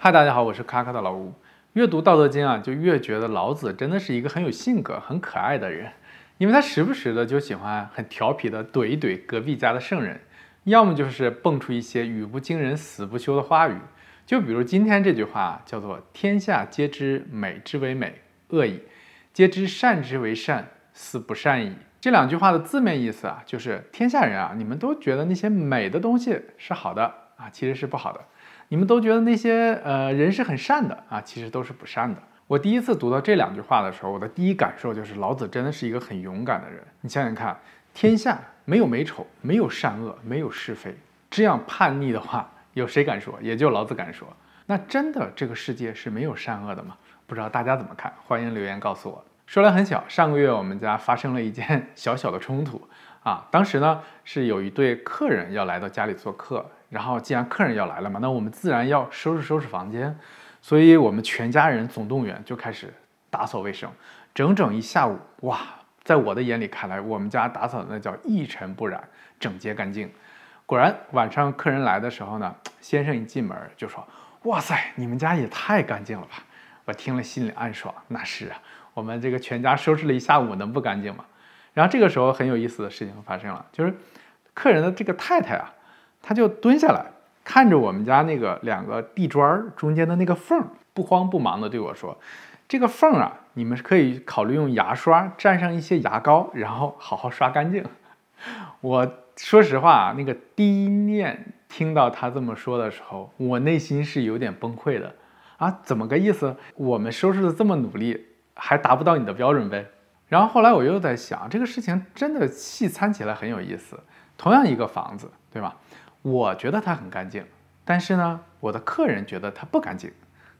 嗨，大家好，我是咔咔的老吴。越读《道德经》啊，就越觉得老子真的是一个很有性格、很可爱的人，因为他时不时的就喜欢很调皮的怼一怼隔壁家的圣人，要么就是蹦出一些语不惊人死不休的话语。就比如今天这句话叫做“天下皆知美之为美，恶已；皆知善之为善，斯不善已”。这两句话的字面意思啊，就是天下人啊，你们都觉得那些美的东西是好的啊，其实是不好的。你们都觉得那些呃人是很善的啊，其实都是不善的。我第一次读到这两句话的时候，我的第一感受就是老子真的是一个很勇敢的人。你想想看，天下没有美丑，没有善恶，没有是非，这样叛逆的话，有谁敢说？也就老子敢说。那真的这个世界是没有善恶的吗？不知道大家怎么看？欢迎留言告诉我。说来很巧，上个月我们家发生了一件小小的冲突啊。当时呢，是有一对客人要来到家里做客。然后，既然客人要来了嘛，那我们自然要收拾收拾房间，所以我们全家人总动员就开始打扫卫生，整整一下午，哇，在我的眼里看来，我们家打扫的那叫一尘不染，整洁干净。果然，晚上客人来的时候呢，先生一进门就说：“哇塞，你们家也太干净了吧！”我听了心里暗爽，那是啊，我们这个全家收拾了一下午，能不干净吗？然后这个时候很有意思的事情发生了，就是客人的这个太太啊。他就蹲下来，看着我们家那个两个地砖中间的那个缝，不慌不忙的对我说：“这个缝啊，你们可以考虑用牙刷蘸上一些牙膏，然后好好刷干净。”我说实话啊，那个第一面听到他这么说的时候，我内心是有点崩溃的啊，怎么个意思？我们收拾的这么努力，还达不到你的标准呗？然后后来我又在想，这个事情真的细参起来很有意思。同样一个房子，对吧？我觉得它很干净，但是呢，我的客人觉得它不干净。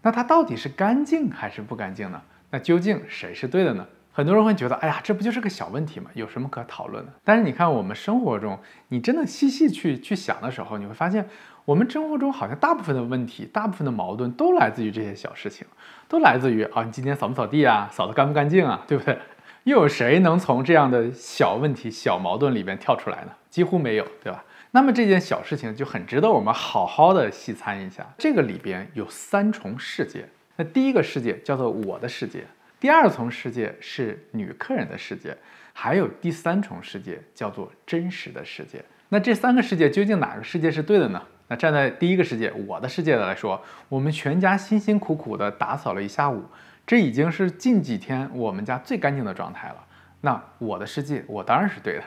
那它到底是干净还是不干净呢？那究竟谁是对的呢？很多人会觉得，哎呀，这不就是个小问题吗？有什么可讨论的？但是你看，我们生活中，你真的细细去去想的时候，你会发现，我们生活中好像大部分的问题，大部分的矛盾都来自于这些小事情，都来自于啊，你今天扫不扫地啊，扫的干不干净啊，对不对？又有谁能从这样的小问题、小矛盾里边跳出来呢？几乎没有，对吧？那么这件小事情就很值得我们好好的细参一下。这个里边有三重世界，那第一个世界叫做我的世界，第二重世界是女客人的世界，还有第三重世界叫做真实的世界。那这三个世界究竟哪个世界是对的呢？那站在第一个世界我的世界的来说，我们全家辛辛苦苦的打扫了一下午，这已经是近几天我们家最干净的状态了。那我的世界，我当然是对的。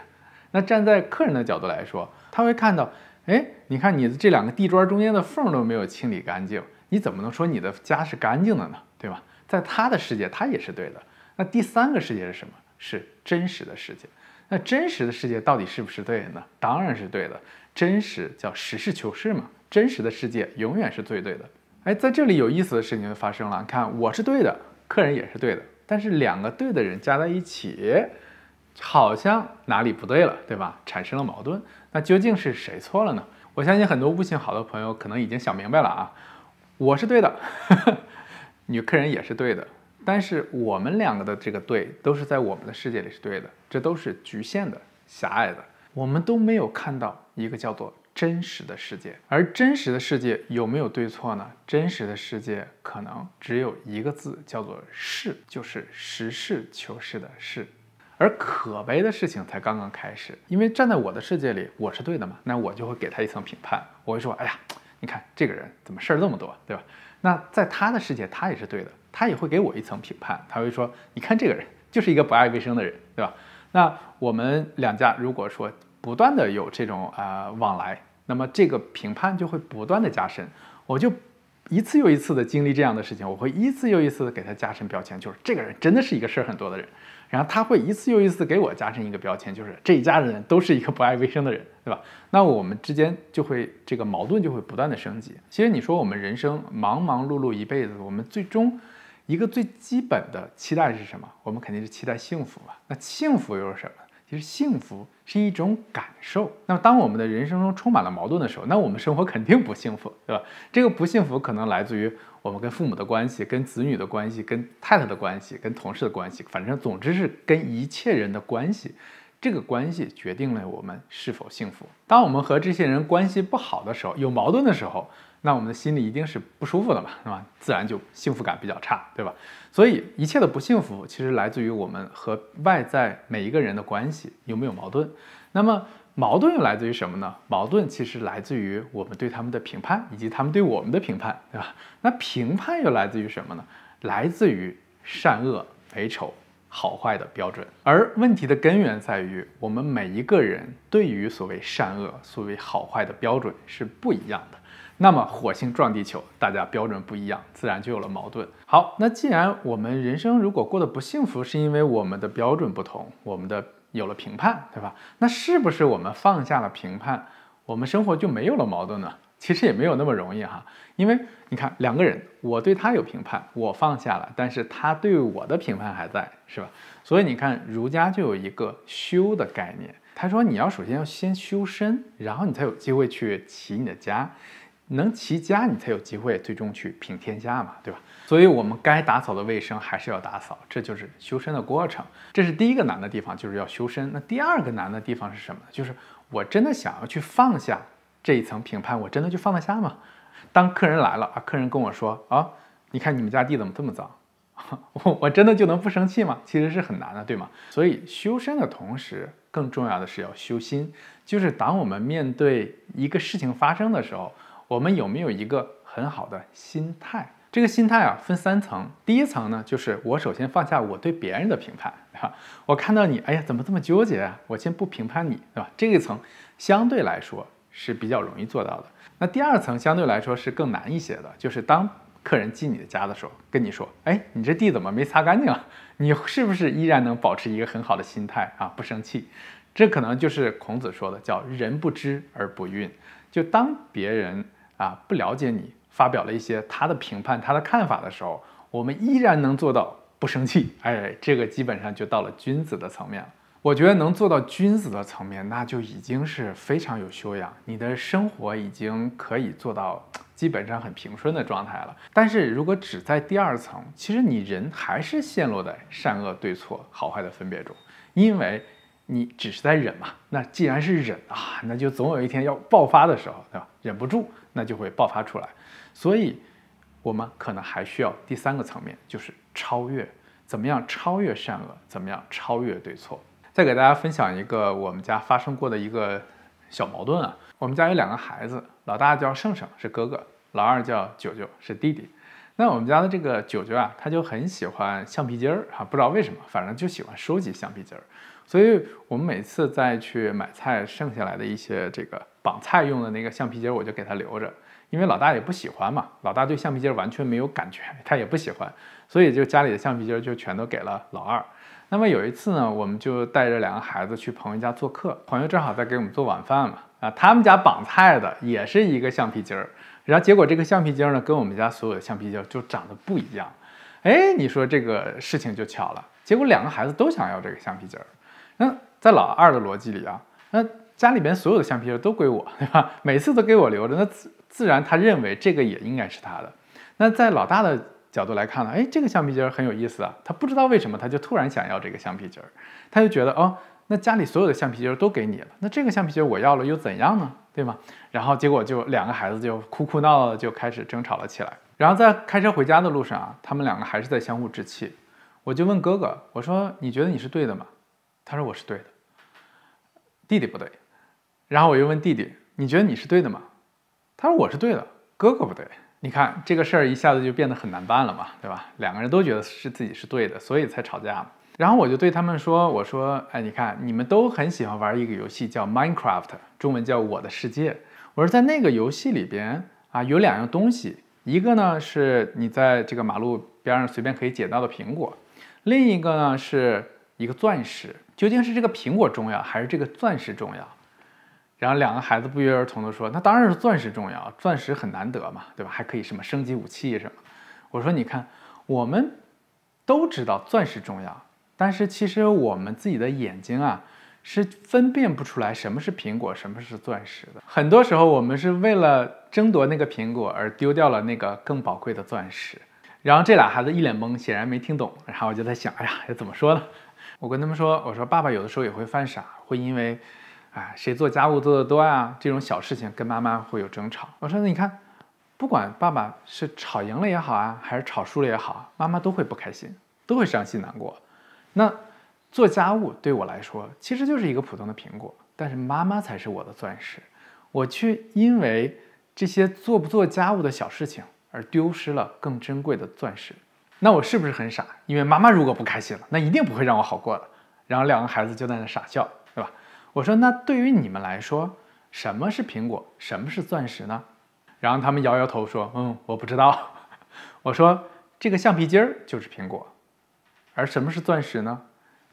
那站在客人的角度来说，他会看到，哎，你看你的这两个地砖中间的缝都没有清理干净，你怎么能说你的家是干净的呢？对吧？在他的世界，他也是对的。那第三个世界是什么？是真实的世界。那真实的世界到底是不是对的呢？当然是对的。真实叫实事求是嘛。真实的世界永远是最对的。哎，在这里有意思的事情就发生了。看，我是对的，客人也是对的，但是两个对的人加在一起。好像哪里不对了，对吧？产生了矛盾。那究竟是谁错了呢？我相信很多悟性好的朋友可能已经想明白了啊。我是对的，女客人也是对的。但是我们两个的这个对，都是在我们的世界里是对的，这都是局限的、狭隘的。我们都没有看到一个叫做真实的世界。而真实的世界有没有对错呢？真实的世界可能只有一个字，叫做“是”，就是实事求是的“是”。而可悲的事情才刚刚开始，因为站在我的世界里，我是对的嘛，那我就会给他一层评判，我会说，哎呀，你看这个人怎么事儿这么多，对吧？那在他的世界，他也是对的，他也会给我一层评判，他会说，你看这个人就是一个不爱卫生的人，对吧？那我们两家如果说不断的有这种啊往来，那么这个评判就会不断的加深，我就一次又一次的经历这样的事情，我会一次又一次的给他加深标签，就是这个人真的是一个事儿很多的人。然后他会一次又一次给我加上一个标签，就是这一家人都是一个不爱卫生的人，对吧？那我们之间就会这个矛盾就会不断的升级。其实你说我们人生忙忙碌碌一辈子，我们最终一个最基本的期待是什么？我们肯定是期待幸福吧？那幸福又是什么？其实幸福是一种感受。那么，当我们的人生中充满了矛盾的时候，那我们生活肯定不幸福，对吧？这个不幸福可能来自于我们跟父母的关系、跟子女的关系、跟太太的关系、跟同事的关系，反正总之是跟一切人的关系。这个关系决定了我们是否幸福。当我们和这些人关系不好的时候，有矛盾的时候。那我们的心里一定是不舒服的嘛，是吧？自然就幸福感比较差，对吧？所以一切的不幸福其实来自于我们和外在每一个人的关系有没有矛盾。那么矛盾又来自于什么呢？矛盾其实来自于我们对他们的评判，以及他们对我们的评判，对吧？那评判又来自于什么呢？来自于善恶美丑好坏的标准。而问题的根源在于我们每一个人对于所谓善恶、所谓好坏的标准是不一样的。那么火星撞地球，大家标准不一样，自然就有了矛盾。好，那既然我们人生如果过得不幸福，是因为我们的标准不同，我们的有了评判，对吧？那是不是我们放下了评判，我们生活就没有了矛盾呢？其实也没有那么容易哈，因为你看两个人，我对他有评判，我放下了，但是他对我的评判还在，是吧？所以你看儒家就有一个修的概念，他说你要首先要先修身，然后你才有机会去齐你的家。能齐家，你才有机会最终去平天下嘛，对吧？所以我们该打扫的卫生还是要打扫，这就是修身的过程。这是第一个难的地方，就是要修身。那第二个难的地方是什么呢？就是我真的想要去放下这一层评判，我真的就放得下吗？当客人来了啊，客人跟我说啊，你看你们家地怎么这么脏？我我真的就能不生气吗？其实是很难的，对吗？所以修身的同时，更重要的是要修心，就是当我们面对一个事情发生的时候。我们有没有一个很好的心态？这个心态啊，分三层。第一层呢，就是我首先放下我对别人的评判，对吧？我看到你，哎呀，怎么这么纠结啊？我先不评判你，对吧？这一层相对来说是比较容易做到的。那第二层相对来说是更难一些的，就是当客人进你的家的时候，跟你说，哎，你这地怎么没擦干净啊？你是不是依然能保持一个很好的心态啊？不生气？这可能就是孔子说的叫“人不知而不愠”，就当别人。啊，不了解你，发表了一些他的评判、他的看法的时候，我们依然能做到不生气。哎，这个基本上就到了君子的层面了。我觉得能做到君子的层面，那就已经是非常有修养，你的生活已经可以做到基本上很平顺的状态了。但是如果只在第二层，其实你人还是陷落在善恶、对错、好坏的分别中，因为你只是在忍嘛。那既然是忍啊，那就总有一天要爆发的时候，对吧？忍不住。那就会爆发出来，所以，我们可能还需要第三个层面，就是超越。怎么样超越善恶？怎么样超越对错？再给大家分享一个我们家发生过的一个小矛盾啊。我们家有两个孩子，老大叫胜胜，是哥哥；老二叫九九，是弟弟。那我们家的这个九九啊，他就很喜欢橡皮筋儿哈，不知道为什么，反正就喜欢收集橡皮筋儿。所以我们每次再去买菜，剩下来的一些这个。绑菜用的那个橡皮筋，我就给他留着，因为老大也不喜欢嘛。老大对橡皮筋完全没有感觉，他也不喜欢，所以就家里的橡皮筋就全都给了老二。那么有一次呢，我们就带着两个孩子去朋友家做客，朋友正好在给我们做晚饭嘛。啊，他们家绑菜的也是一个橡皮筋儿，然后结果这个橡皮筋呢，跟我们家所有的橡皮筋就长得不一样。哎，你说这个事情就巧了，结果两个孩子都想要这个橡皮筋儿。那在老二的逻辑里啊，那。家里边所有的橡皮筋都归我，对吧？每次都给我留着，那自自然他认为这个也应该是他的。那在老大的角度来看呢？哎，这个橡皮筋很有意思啊！他不知道为什么，他就突然想要这个橡皮筋儿，他就觉得哦，那家里所有的橡皮筋都给你了，那这个橡皮筋我要了又怎样呢？对吗？然后结果就两个孩子就哭哭闹，闹的就开始争吵了起来。然后在开车回家的路上啊，他们两个还是在相互置气。我就问哥哥，我说你觉得你是对的吗？他说我是对的，弟弟不对。然后我又问弟弟：“你觉得你是对的吗？”他说：“我是对的，哥哥不对。”你看这个事儿一下子就变得很难办了嘛，对吧？两个人都觉得是自己是对的，所以才吵架。然后我就对他们说：“我说，哎，你看，你们都很喜欢玩一个游戏，叫 Minecraft，中文叫我的世界。我说在那个游戏里边啊，有两样东西，一个呢是你在这个马路边上随便可以捡到的苹果，另一个呢是一个钻石。究竟是这个苹果重要，还是这个钻石重要？”然后两个孩子不约而同地说：“那当然是钻石重要，钻石很难得嘛，对吧？还可以什么升级武器什么。”我说：“你看，我们都知道钻石重要，但是其实我们自己的眼睛啊是分辨不出来什么是苹果，什么是钻石的。很多时候我们是为了争夺那个苹果而丢掉了那个更宝贵的钻石。”然后这俩孩子一脸懵，显然没听懂。然后我就在想：“哎呀，这怎么说呢？”我跟他们说：“我说爸爸有的时候也会犯傻，会因为……”哎，谁做家务做得多啊？这种小事情跟妈妈会有争吵。我说，那你看，不管爸爸是吵赢了也好啊，还是吵输了也好，妈妈都会不开心，都会伤心难过。那做家务对我来说其实就是一个普通的苹果，但是妈妈才是我的钻石。我却因为这些做不做家务的小事情而丢失了更珍贵的钻石。那我是不是很傻？因为妈妈如果不开心了，那一定不会让我好过的。然后两个孩子就在那傻笑，对吧？我说：“那对于你们来说，什么是苹果，什么是钻石呢？”然后他们摇摇头说：“嗯，我不知道。”我说：“这个橡皮筋儿就是苹果，而什么是钻石呢？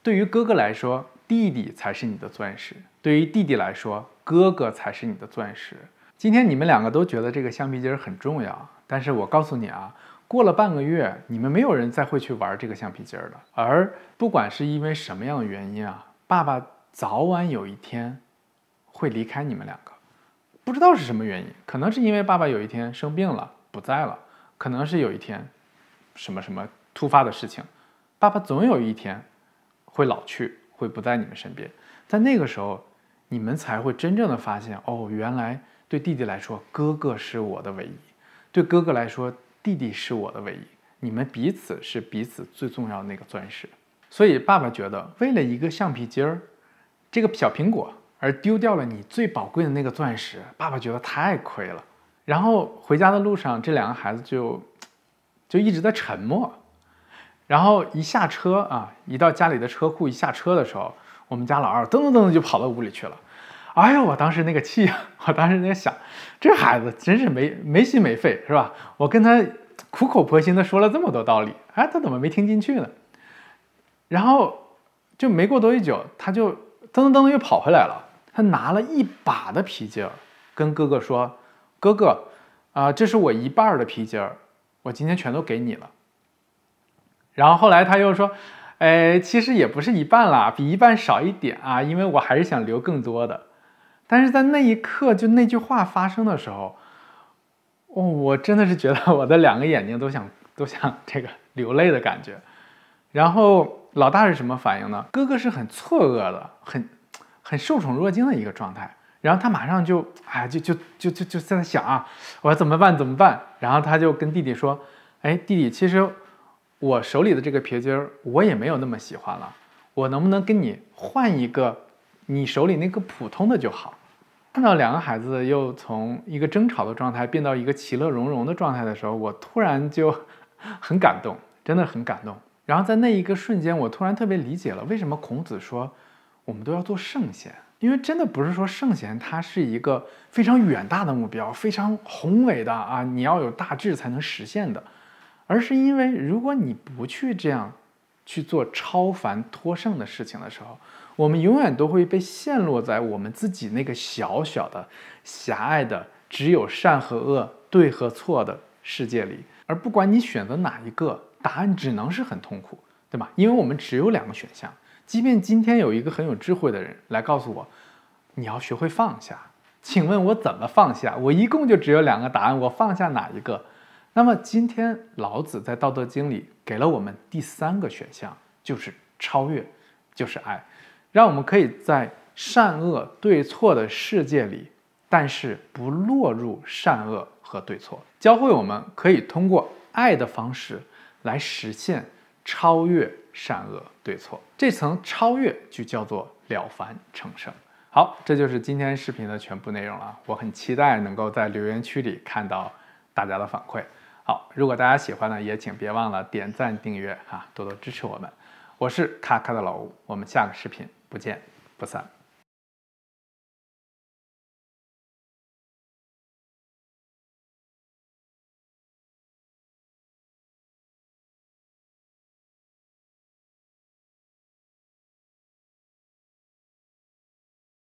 对于哥哥来说，弟弟才是你的钻石；对于弟弟来说，哥哥才是你的钻石。今天你们两个都觉得这个橡皮筋儿很重要，但是我告诉你啊，过了半个月，你们没有人再会去玩这个橡皮筋儿了。而不管是因为什么样的原因啊，爸爸。”早晚有一天会离开你们两个，不知道是什么原因，可能是因为爸爸有一天生病了不在了，可能是有一天什么什么突发的事情，爸爸总有一天会老去，会不在你们身边，在那个时候，你们才会真正的发现哦，原来对弟弟来说哥哥是我的唯一，对哥哥来说弟弟是我的唯一，你们彼此是彼此最重要的那个钻石。所以爸爸觉得，为了一个橡皮筋儿。这个小苹果，而丢掉了你最宝贵的那个钻石，爸爸觉得太亏了。然后回家的路上，这两个孩子就就一直在沉默。然后一下车啊，一到家里的车库一下车的时候，我们家老二噔噔噔噔就跑到屋里去了。哎呀，我当时那个气啊！我当时在想，这孩子真是没没心没肺是吧？我跟他苦口婆心的说了这么多道理，哎，他怎么没听进去呢？然后就没过多久，他就。噔噔噔，又跑回来了。他拿了一把的皮筋儿，跟哥哥说：“哥哥，啊，这是我一半的皮筋儿，我今天全都给你了。”然后后来他又说：“哎，其实也不是一半啦，比一半少一点啊，因为我还是想留更多的。”但是在那一刻，就那句话发生的时候，哦，我真的是觉得我的两个眼睛都想都想这个流泪的感觉，然后。老大是什么反应呢？哥哥是很错愕的，很，很受宠若惊的一个状态。然后他马上就，哎，就就就就就在想啊，我怎么办？怎么办？然后他就跟弟弟说，哎，弟弟，其实我手里的这个皮筋儿，我也没有那么喜欢了，我能不能跟你换一个，你手里那个普通的就好。看到两个孩子又从一个争吵的状态变到一个其乐融融的状态的时候，我突然就很感动，真的很感动。然后在那一个瞬间，我突然特别理解了为什么孔子说我们都要做圣贤，因为真的不是说圣贤他是一个非常远大的目标，非常宏伟的啊，你要有大志才能实现的，而是因为如果你不去这样去做超凡脱圣的事情的时候，我们永远都会被陷落在我们自己那个小小的、狭隘的只有善和恶、对和错的世界里，而不管你选择哪一个。答案只能是很痛苦，对吧？因为我们只有两个选项。即便今天有一个很有智慧的人来告诉我，你要学会放下，请问我怎么放下？我一共就只有两个答案，我放下哪一个？那么今天老子在《道德经》里给了我们第三个选项，就是超越，就是爱，让我们可以在善恶对错的世界里，但是不落入善恶和对错，教会我们可以通过爱的方式。来实现超越善恶对错这层超越，就叫做了凡成圣。好，这就是今天视频的全部内容了。我很期待能够在留言区里看到大家的反馈。好，如果大家喜欢呢，也请别忘了点赞订阅哈，多多支持我们。我是咔咔的老吴，我们下个视频不见不散。